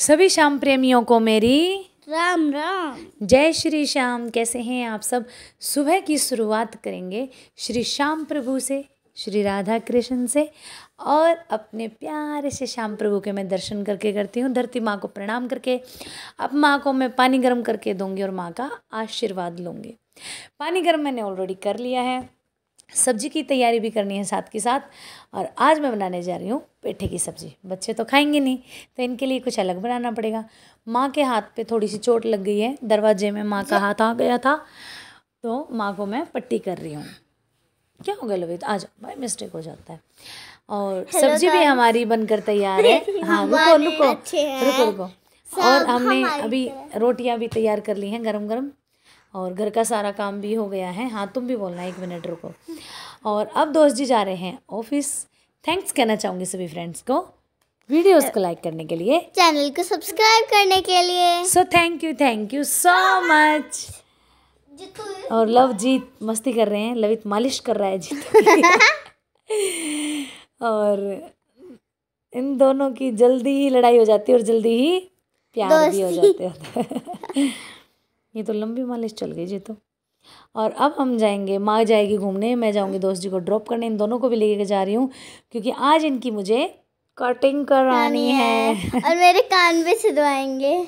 सभी श्याम प्रेमियों को मेरी राम राम जय श्री श्याम कैसे हैं आप सब सुबह की शुरुआत करेंगे श्री श्याम प्रभु से श्री राधा कृष्ण से और अपने प्यारे से श्याम प्रभु के मैं दर्शन करके करती हूँ धरती माँ को प्रणाम करके अब माँ को मैं पानी गर्म करके दूंगी और माँ का आशीर्वाद लूँगी पानी गर्म मैंने ऑलरेडी कर लिया है सब्जी की तैयारी भी करनी है साथ के साथ और आज मैं बनाने जा रही हूँ पेठे की सब्ज़ी बच्चे तो खाएंगे नहीं तो इनके लिए कुछ अलग बनाना पड़ेगा माँ के हाथ पे थोड़ी सी चोट लग गई है दरवाजे में माँ का हाथ आ गया था तो माँ को मैं पट्टी कर रही हूँ क्या हो गया लोहित आ जाओ भाई मिस्टेक हो जाता है और सब्जी भी हमारी बनकर तैयार है हाँ रुको रुको रुको रुको और हमने अभी रोटियाँ भी तैयार कर ली हैं गरम गरम और घर का सारा काम भी हो गया है हाँ तुम भी बोलना एक मिनट रुको और अब दोस्त जी जा रहे हैं ऑफिस थैंक्स कहना चाहूँगी सभी फ्रेंड्स को वीडियोस को लाइक करने के लिए चैनल को सब्सक्राइब करने के लिए so thank you thank you so much और जीत मस्ती कर रहे हैं लवित मालिश कर रहा है जीत और इन दोनों की जल्दी ही लड़ाई हो जाती है और जल्दी ही प्यार भी हो जाते होते ये तो लंबी मालिश चल गई जी तो और अब हम जाएंगे माँ जाएगी घूमने मैं जाऊँगी दोस्त जी को ड्रॉप करने इन दोनों को भी लेके जा रही हूँ क्योंकि आज इनकी मुझे कटिंग करानी है।, और मेरे कान भी छिदवाएंगे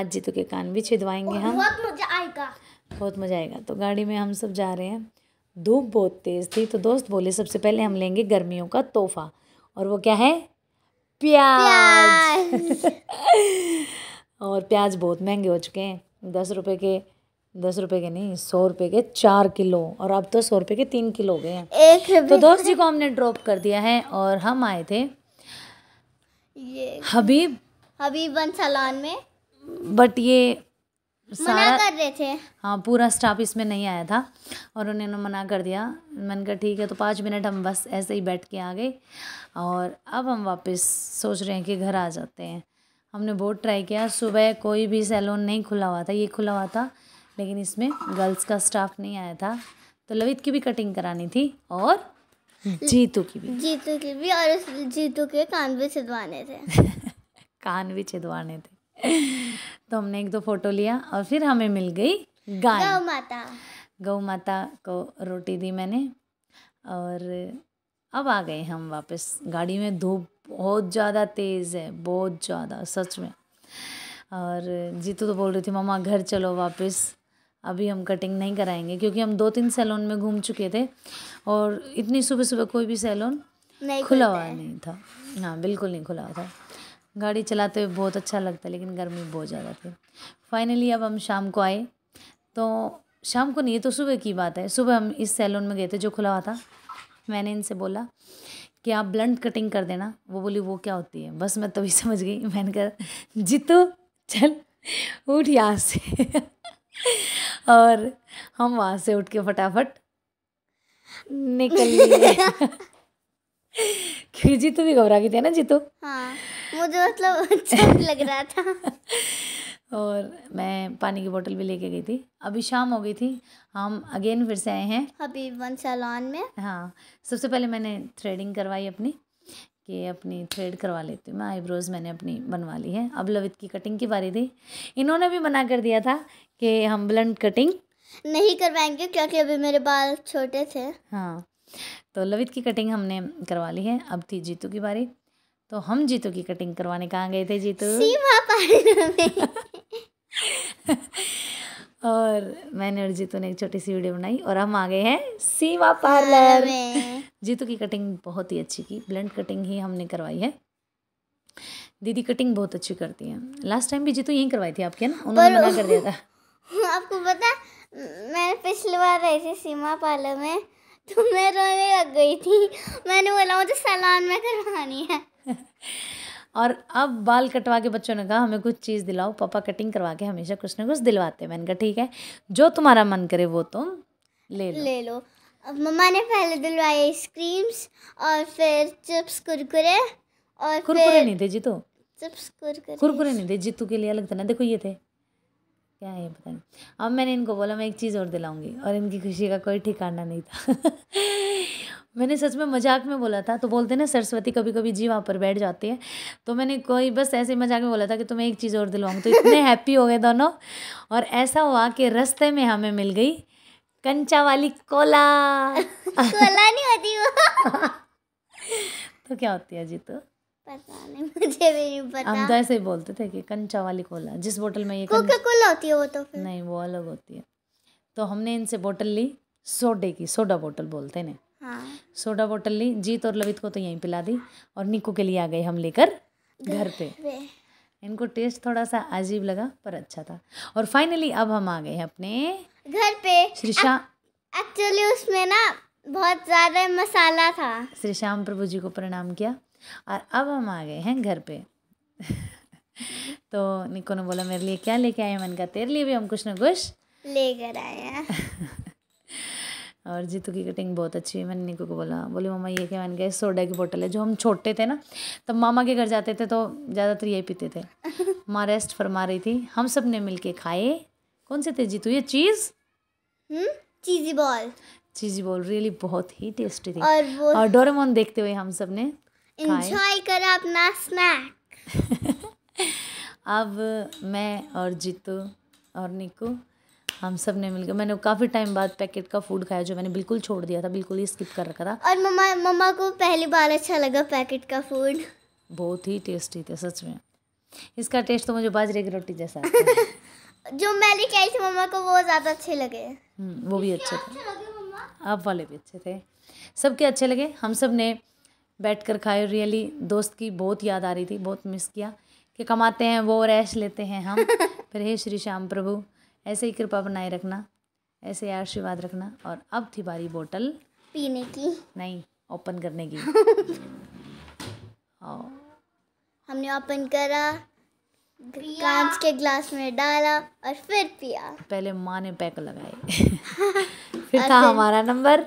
आज जीतू तो के कान भी छिदवाएंगे हम बहुत मजा आएगा बहुत मजा आएगा तो गाड़ी में हम सब जा रहे हैं धूप बहुत तेज़ थी तो दोस्त बोले सबसे पहले हम लेंगे गर्मियों का तोहफा और वो क्या है प्याज, प्याज। और प्याज बहुत महंगे हो चुके हैं दस रुपए के दस रुपए के नहीं सौ रुपए के चार किलो और अब तो सौ रुपए के तीन किलो हो गए हैं एक तो दोस्त जी को हमने ड्रॉप कर दिया है और हम आए थे ये हबीब हबीब वन सलान में बट ये मना कर रहे थे हाँ पूरा स्टाफ इसमें नहीं आया था और उन्होंने मना कर दिया मैंने कहा ठीक है तो पाँच मिनट हम बस ऐसे ही बैठ के आ गए और अब हम वापस सोच रहे हैं कि घर आ जाते हैं हमने बहुत ट्राई किया सुबह कोई भी सैलून नहीं खुला हुआ था ये खुला हुआ था लेकिन इसमें गर्ल्स का स्टाफ नहीं आया था तो लवित की भी कटिंग करानी थी और जीतू की भी जीतू की भी और जीतू के कान भी छिदवाने थे कान भी छिदवाने थे तो हमने एक दो फोटो लिया और फिर हमें मिल गई गाय गौ माता गौ माता को रोटी दी मैंने और अब आ गए हम वापस गाड़ी में धूप बहुत ज़्यादा तेज़ है बहुत ज़्यादा सच में और जीतू तो बोल रही थी मामा घर चलो वापस अभी हम कटिंग नहीं कराएंगे क्योंकि हम दो तीन सैलून में घूम चुके थे और इतनी सुबह सुबह कोई भी सैलून खुला हुआ नहीं था हाँ बिल्कुल नहीं खुला हुआ था गाड़ी चलाते हुए बहुत अच्छा लगता लेकिन गर्मी बहुत ज़्यादा थी फाइनली अब हम शाम को आए तो शाम को नहीं तो सुबह की बात है सुबह हम इस सैलून में गए थे जो खुला हुआ था मैंने इनसे बोला कि आप ब्लंट कटिंग कर देना वो बोली वो क्या होती है बस मैं तभी समझ गई मैंने कहा जीतू चल उठ यहाँ से और हम वहाँ से उठ के फटाफट निकल क्योंकि जीतू भी घबरा गई थी ना जीतू हाँ मुझे मतलब अच्छा लग रहा था और मैं पानी की बोतल भी लेके गई थी अभी शाम हो गई थी हम अगेन फिर से आए हैं अभी वन सैलॉन में हाँ सबसे पहले मैंने थ्रेडिंग करवाई अपनी कि अपनी थ्रेड करवा लेती हूँ मैं आईब्रोज़ मैंने अपनी बनवा ली है अब लवित की कटिंग की बारी थी इन्होंने भी मना कर दिया था कि हम ब्लंट कटिंग नहीं करवाएंगे क्योंकि अभी मेरे बाल छोटे थे हाँ तो लवित की कटिंग हमने करवा ली है अब थी जीतू की बारी तो हम जीतू की कटिंग करवाने कहाँ गए थे जीतू सीमा पार्लर में और मैंने और जीतू ने एक छोटी सी वीडियो बनाई और हम आ गए हैं सीमा पार्लर जीतू की कटिंग बहुत ही अच्छी की ब्लेंड कटिंग ही हमने करवाई है दीदी कटिंग बहुत अच्छी करती है लास्ट टाइम भी जीतू यहीं करवाई थी आपके ना उन्होंने मना कर दिया था आपको पता मैं पिछली बार आई थी सीमा पार्लर में तो मैं रोने लग गई थी मैंने बोला मुझे सैलान में करवानी है और अब बाल कटवा के बच्चों ने कहा हमें कुछ चीज़ दिलाओ पापा कटिंग करवा के हमेशा कुछ ना कुछ दिलवाते मैंने कहा ठीक है जो तुम्हारा मन करे वो तुम ले लो ले लो मम्मा ने पहले दिलवाई आइसक्रीम्स और फिर चिप्स कुरकुरे और कुरकुरे नहीं थे जीतू तो। चिप्स कुरकुरे कुरकुरे नहीं थे जीतू के लिए अलग था ना देखो ये थे क्या है पता नहीं अब मैंने इनको बोला मैं एक चीज़ और दिलाऊंगी और इनकी खुशी का कोई ठिकाना नहीं था मैंने सच में मजाक में बोला था तो बोलते ना सरस्वती कभी कभी जी वहाँ पर बैठ जाती है तो मैंने कोई बस ऐसे मजाक में बोला था कि तुम्हें एक चीज़ और दिलवाऊँ तो इतने हैप्पी हो गए दोनों और ऐसा हुआ कि रस्ते में हमें मिल गई कंचा वाली कोला कोला नहीं होती वो तो क्या होती है जी तो पता नहीं मुझे भी नहीं पता हम तो ऐसे ही बोलते थे कि कंचा वाली कोला जिस बोतल में ये कोका कोला होती है वो तो फिर नहीं वो अलग होती है तो हमने इनसे बोतल ली सोडे की सोडा बोतल बोलते हैं हाँ सोडा बोतल ली जीत और लवित को तो यहीं पिला दी और निकू के लिए आ गए हम लेकर घर पे इनको टेस्ट थोड़ा सा अजीब लगा पर अच्छा था और फाइनली अब हम आ गए अपने घर पे श्रीशा एक्चुअली उसमें ना बहुत ज़्यादा मसाला था श्री श्याम प्रभु जी को प्रणाम किया और अब हम आ गए हैं घर पे तो निको ने बोला मेरे लिए क्या लेके आए मन का तेरे लिए भी हम कुछ ना कुछ लेकर आए हैं और जीतू की कटिंग बहुत अच्छी हुई मैंने निकू को बोला बोली मम्मा ये क्या मैंने कहा सोडा की बोतल है जो हम छोटे थे ना तब मामा के घर जाते थे तो ज़्यादातर यही पीते थे माँ रेस्ट फरमा रही थी हम सब ने मिल खाए कौन से थे जीतू ये चीज़ cheesy ball cheesy ball really बहुत ही टेस्टी थी और, और डोरेमोन देखते हुए हम सब ने इंजॉय करा अपना स्नैक अब मैं और जीतू और निकू हम सब ने मिलकर मैंने काफ़ी टाइम बाद पैकेट का फूड खाया जो मैंने बिल्कुल छोड़ दिया था बिल्कुल ही स्किप कर रखा था और मम्मा मम्मा को पहली बार अच्छा लगा पैकेट का फूड बहुत ही टेस्टी थे सच में इसका टेस्ट तो मुझे बाजरे की रोटी जैसा जो मैंने खाई थी मम्मा को वो ज़्यादा अच्छे लगे हम्म, वो भी अच्छे थे आप वाले भी अच्छे थे सबके अच्छे लगे हम सब ने बैठ कर खाए रियली दोस्त की बहुत याद आ रही थी बहुत मिस किया कि कमाते हैं वो रैश लेते हैं हम फिर हे श्री श्याम प्रभु ऐसे ही कृपा बनाए रखना ऐसे ही आशीर्वाद रखना और अब थी बारी बोतल पीने की नहीं ओपन करने की और हाँ। हमने ओपन करा कांच के ग्लास में डाला और फिर पिया पहले माँ ने पैक लगाए फिर था हमारा नंबर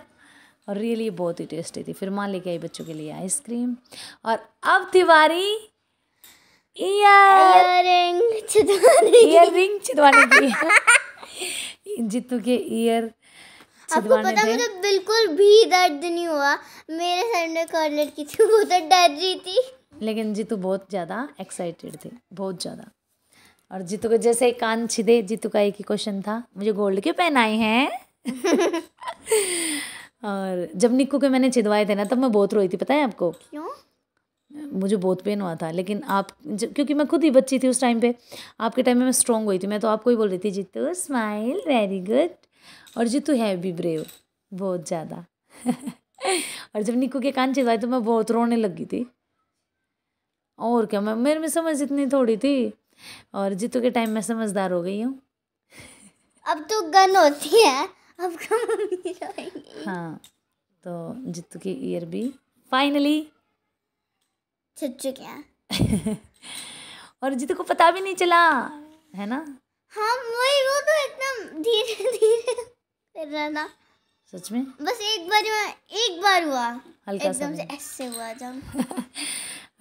और रियली बहुत ही टेस्टी थी फिर माँ लेके आई बच्चों के लिए आइसक्रीम और अब थी बारी ईयर रिंग छिदवाने की जीतू के ईयर आपको पता मुझे बिल्कुल भी दर्द नहीं हुआ मेरे सर ने कॉर्नर की थी वो तो डर रही थी लेकिन जीतू बहुत ज़्यादा एक्साइटेड थी बहुत ज़्यादा और जीतू के जैसे कान छिदे जीतू का एक ही क्वेश्चन था मुझे गोल्ड के पेन आए हैं और जब निक्कू के मैंने छिदवाए थे ना तब मैं बहुत रोई थी पता है आपको क्यों मुझे बहुत पेन हुआ था लेकिन आप क्योंकि मैं खुद ही बच्ची थी उस टाइम पे आपके टाइम में मैं स्ट्रॉन्ग हुई थी मैं तो आपको ही बोल रही थी जीतू स्माइल वेरी गुड और जीतू है भी ब्रेव बहुत ज़्यादा और जब निकू के कान चिल्लाए तो मैं बहुत रोने लगी थी और क्या मैं मेरे में समझ इतनी थोड़ी थी और जीतू के टाइम में समझदार हो गई हूँ अब तो गन होती है अब तो हाँ तो जीतू की ईयर भी फाइनली सच हैं और जीतू को पता भी नहीं चला है ना हाँ वही वो तो एकदम धीरे धीरे कर रहा था सच में बस एक बार हुआ एक बार हुआ हल्का एकदम से ऐसे हुआ जब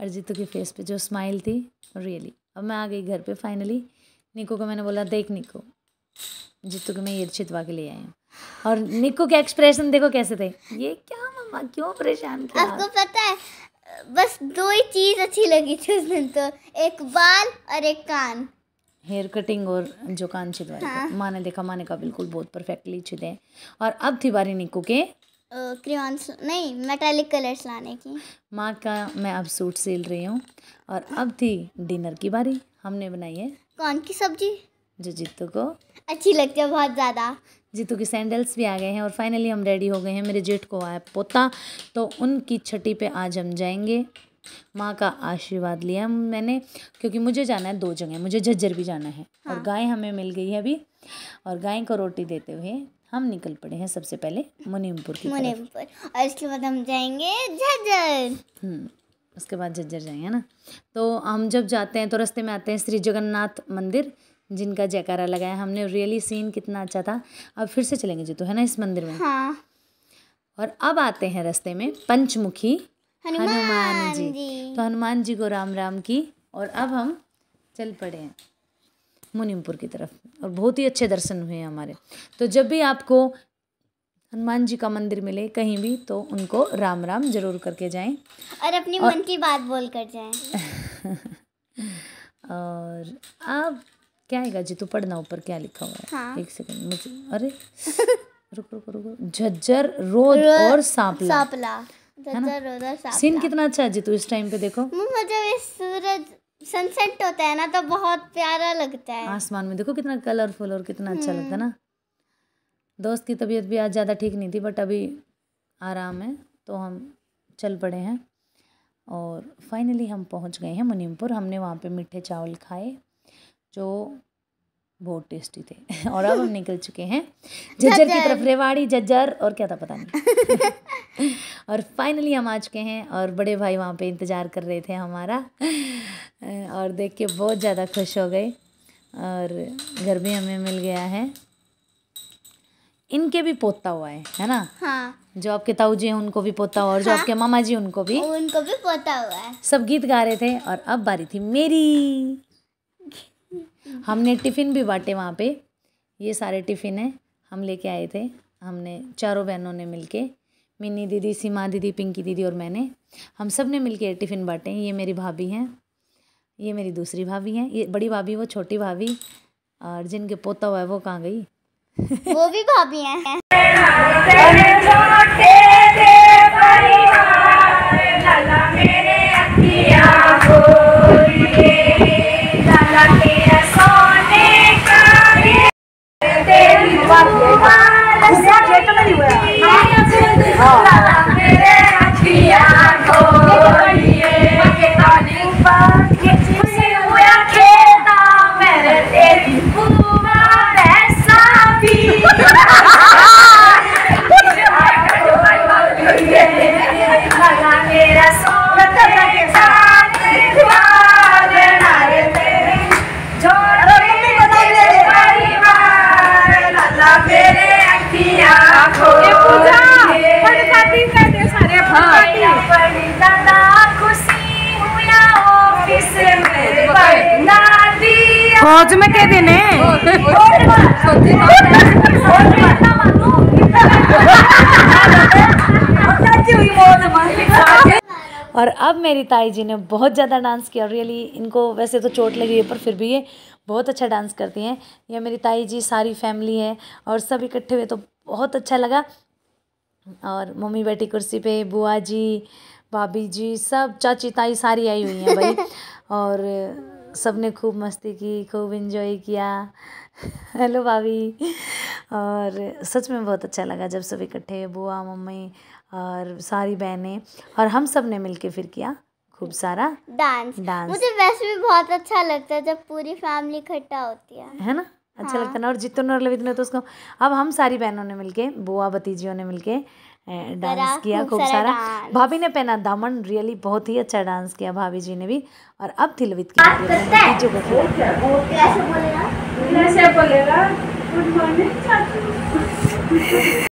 और जीतू के फेस पे जो स्माइल थी रियली अब मैं आ गई घर पे फाइनली निको को मैंने बोला देख निको जीतू को मैं ये छिटवा के ले आई हूँ और निको के एक्सप्रेशन देखो कैसे थे ये क्या मम्मा क्यों परेशान किया आपको पता है बस दो ही चीज़ अच्छी लगी थी उस दिन तो एक बाल और एक कान हेयर कटिंग और जो कान छिदवाई हाँ। माँ ने देखा माँ ने कहा बिल्कुल बहुत परफेक्टली छिदे और अब थी बारी निकू के क्रियॉन्स नहीं मेटालिक कलर्स लाने की माँ का मैं अब सूट सिल रही हूँ और अब थी डिनर की बारी हमने बनाई है कौन की सब्जी जो जीतू को अच्छी लगती है बहुत ज़्यादा जीतू की सैंडल्स भी आ गए हैं और फाइनली हम रेडी हो गए हैं मेरे जेठ को आया पोता तो उनकी छठी पे आज हम जाएंगे माँ का आशीर्वाद लिया मैंने क्योंकि मुझे जाना है दो जगह मुझे झज्जर भी जाना है हाँ। और गाय हमें मिल गई है अभी और गाय को रोटी देते हुए हम निकल पड़े हैं सबसे पहले मुनीमपुर की मुनिमपुर और इसके बाद हम जाएंगे झज्जर हम्म, उसके बाद झज्जर जाएंगे ना तो हम जब जाते हैं तो रास्ते में आते हैं श्री जगन्नाथ मंदिर जिनका जयकारा लगाया हमने रियली सीन कितना अच्छा था अब फिर से चलेंगे जीतू है ना इस मंदिर में हाँ। और अब आते हैं रस्ते में पंचमुखी हनुमान, हनुमान जी।, जी तो हनुमान जी को राम राम की और अब हम चल पड़े हैं मुनिमपुर की तरफ और बहुत ही अच्छे दर्शन हुए हैं हमारे तो जब भी आपको हनुमान जी का मंदिर मिले कहीं भी तो उनको राम राम जरूर करके जाएं और अपनी और... मन की बात बोल कर जाएं और अब क्या आएगा जी तू पढ़ना ऊपर क्या लिखा हुआ है हाँ। एक सेकंड मुझे अरे रुक रुक रुक झज्जर रोद और सांपला सांपला सीन कितना अच्छा है जी तू इस टाइम पे देखो मतलब सूरज सनसेट होता है ना तो बहुत प्यारा लगता है आसमान में देखो कितना कलरफुल और कितना अच्छा लगता है ना हम्म। दोस्त की तबीयत भी आज ज़्यादा ठीक नहीं थी बट अभी आराम है तो हम चल पड़े हैं और फाइनली हम पहुंच गए हैं मुनीमपुर हमने वहाँ पे मीठे चावल खाए जो बहुत टेस्टी थे और अब हम निकल चुके हैं झज्जर की तरफ रेवाड़ी झज्जर और क्या था पता नहीं और फाइनली हम आ चुके हैं और बड़े भाई वहाँ पे इंतज़ार कर रहे थे हमारा और देख के बहुत ज़्यादा खुश हो गए और घर भी हमें मिल गया है इनके भी पोता हुआ है है ना हाँ जो आपके ताऊ जी हैं उनको भी पोता हुआ और जो हाँ। आपके मामा जी उनको भी उनको भी पोता हुआ है सब गीत गा रहे थे और अब बारी थी मेरी हमने टिफ़िन भी बांटे वहाँ पे ये सारे टिफ़िन हैं हम लेके आए थे हमने चारों बहनों ने मिलके मिनी दीदी सीमा दीदी पिंकी दीदी और मैंने हम सब ने मिलके टिफ़िन बांटे ये मेरी भाभी हैं ये मेरी दूसरी भाभी हैं ये बड़ी भाभी वो छोटी भाभी और जिनके पोता हुआ है वो कहाँ गई वो भी भाभी हैं फौज में कह देने और अब मेरी ताई जी ने बहुत ज़्यादा डांस किया रियली इनको वैसे तो चोट लगी है पर फिर भी ये बहुत अच्छा डांस करती हैं ये मेरी ताई जी सारी फैमिली है और सब इकट्ठे हुए तो बहुत अच्छा लगा और मम्मी बैठी कुर्सी पे बुआ जी भाभी जी सब चाची ताई सारी आई हुई हैं भाई और सबने खूब मस्ती की खूब इन्जॉय किया हेलो भाभी और सच में बहुत अच्छा लगा जब सब इकट्ठे बुआ मम्मी और सारी बहनें और हम सब ने मिल फिर किया खूब सारा डांस डांस मुझे वैसे भी बहुत अच्छा लगता है जब पूरी फैमिली इकट्ठा होती है है ना अच्छा हाँ। लगता ना और जितने और लवित ने तो उसको अब हम सारी बहनों ने मिलके बुआ भतीजियों ने मिलके डांस किया खूब सारा भाभी ने पहना दामन रियली बहुत ही अच्छा डांस किया भाभी जी ने भी और अब तिलवित की बोलेगा